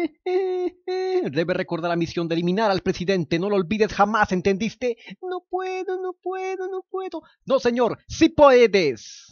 Debe recordar la misión de eliminar al presidente. No lo olvides jamás, ¿entendiste? No puedo, no puedo, no puedo. No, señor, sí puedes.